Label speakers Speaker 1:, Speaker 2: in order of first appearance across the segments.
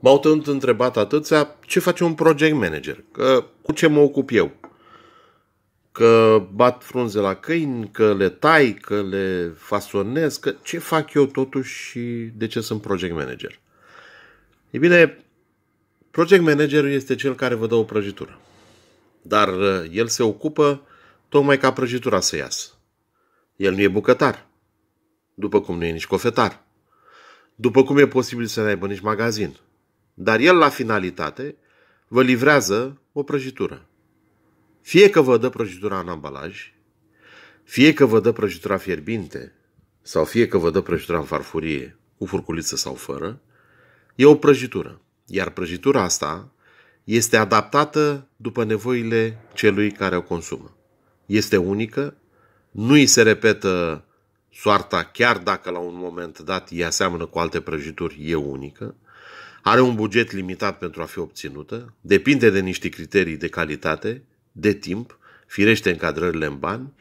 Speaker 1: M-au tot întrebat atâția ce face un project manager, că, cu ce mă ocup eu. Că bat frunze la câini, că le tai, că le fasonez, că ce fac eu totuși și de ce sunt project manager. E bine, project managerul este cel care vă dă o prăjitură. Dar uh, el se ocupă tocmai ca prăjitura să iasă. El nu e bucătar, după cum nu e nici cofetar, după cum e posibil să n-aibă nici magazin – dar el, la finalitate, vă livrează o prăjitură. Fie că vă dă prăjitura în ambalaj, fie că vă dă prăjitura fierbinte, sau fie că vă dă prăjitura în farfurie, cu furculiță sau fără, e o prăjitură. Iar prăjitura asta este adaptată după nevoile celui care o consumă. Este unică, nu îi se repetă soarta, chiar dacă la un moment dat ea seamănă cu alte prăjituri, e unică, are un buget limitat pentru a fi obținută, depinde de niște criterii de calitate, de timp, firește încadrările în bani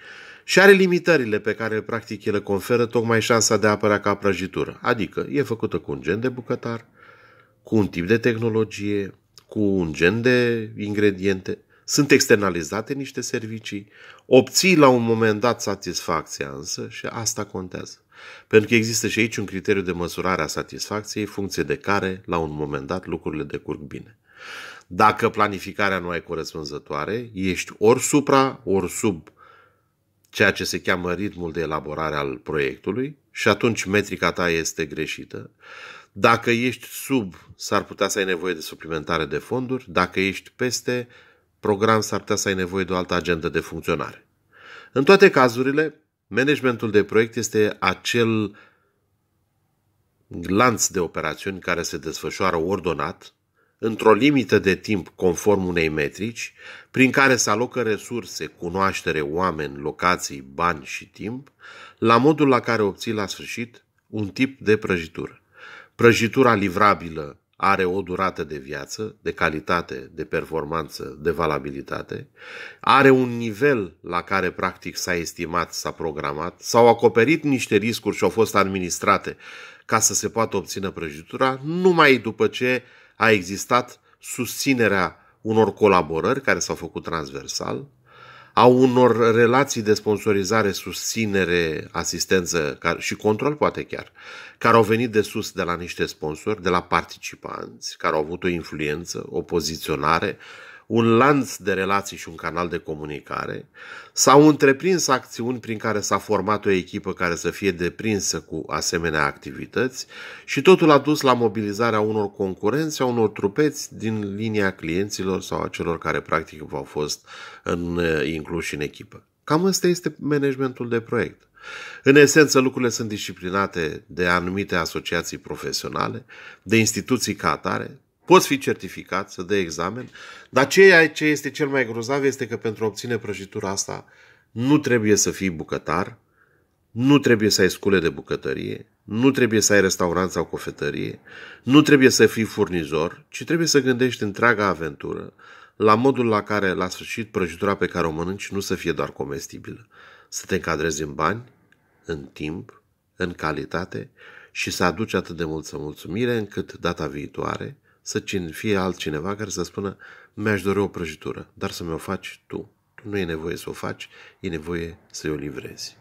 Speaker 1: și are limitările pe care practic ele conferă tocmai șansa de a apărea ca prăjitură. Adică e făcută cu un gen de bucătar, cu un tip de tehnologie, cu un gen de ingrediente sunt externalizate niște servicii, obții la un moment dat satisfacția însă și asta contează. Pentru că există și aici un criteriu de măsurare a satisfacției, funcție de care, la un moment dat, lucrurile decurg bine. Dacă planificarea nu e corespunzătoare, ești ori supra, ori sub ceea ce se cheamă ritmul de elaborare al proiectului și atunci metrica ta este greșită. Dacă ești sub, s-ar putea să ai nevoie de suplimentare de fonduri. Dacă ești peste, program s-ar putea să ai nevoie de o altă agendă de funcționare. În toate cazurile, managementul de proiect este acel lanț de operațiuni care se desfășoară ordonat, într-o limită de timp conform unei metrici, prin care se alocă resurse, cunoaștere, oameni, locații, bani și timp, la modul la care obții la sfârșit un tip de prăjitură. Prăjitura livrabilă are o durată de viață, de calitate, de performanță, de valabilitate, are un nivel la care practic s-a estimat, s-a programat, s-au acoperit niște riscuri și au fost administrate ca să se poată obține prăjitura, numai după ce a existat susținerea unor colaborări care s-au făcut transversal, a unor relații de sponsorizare, susținere, asistență și control poate chiar, care au venit de sus de la niște sponsori, de la participanți, care au avut o influență, o poziționare, un lanț de relații și un canal de comunicare, s-au întreprins acțiuni prin care s-a format o echipă care să fie deprinsă cu asemenea activități și totul a dus la mobilizarea unor concurenți, a unor trupeți din linia clienților sau a celor care practic au fost în, eh, incluși în echipă. Cam ăsta este managementul de proiect. În esență, lucrurile sunt disciplinate de anumite asociații profesionale, de instituții ca atare, Poți fi certificat să dai examen, dar ceea ce este cel mai grozav este că pentru a obține prăjitura asta nu trebuie să fii bucătar, nu trebuie să ai scule de bucătărie, nu trebuie să ai restaurant sau cofetărie, nu trebuie să fii furnizor, ci trebuie să gândești întreaga aventură la modul la care, la sfârșit, prăjitura pe care o mănânci nu să fie doar comestibilă. Să te încadrezi în bani, în timp, în calitate și să aduci atât de multă mulțumire încât data viitoare – să fie altcineva care să spună mi-aș dori o prăjitură, dar să mi-o faci tu. Tu nu e nevoie să o faci, e nevoie să o livrezi.